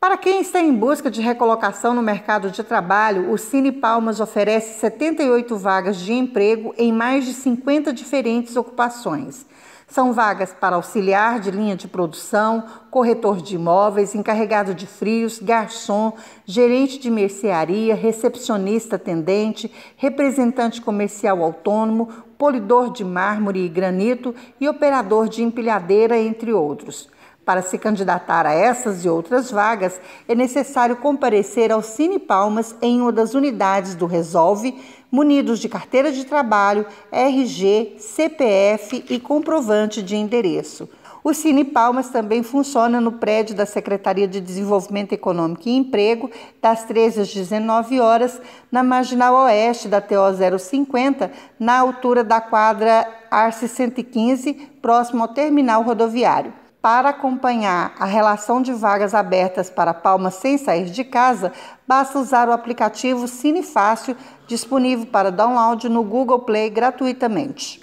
Para quem está em busca de recolocação no mercado de trabalho, o Cine Palmas oferece 78 vagas de emprego em mais de 50 diferentes ocupações. São vagas para auxiliar de linha de produção, corretor de imóveis, encarregado de frios, garçom, gerente de mercearia, recepcionista atendente, representante comercial autônomo, polidor de mármore e granito e operador de empilhadeira, entre outros. Para se candidatar a essas e outras vagas, é necessário comparecer ao Cine Palmas em uma das unidades do Resolve, munidos de carteira de trabalho, RG, CPF e comprovante de endereço. O Cine Palmas também funciona no prédio da Secretaria de Desenvolvimento Econômico e Emprego, das 13 às 19 horas, na marginal oeste da TO 050, na altura da quadra Arce 115, próximo ao terminal rodoviário. Para acompanhar a relação de vagas abertas para Palmas sem sair de casa, basta usar o aplicativo Cinefácil, disponível para download no Google Play gratuitamente.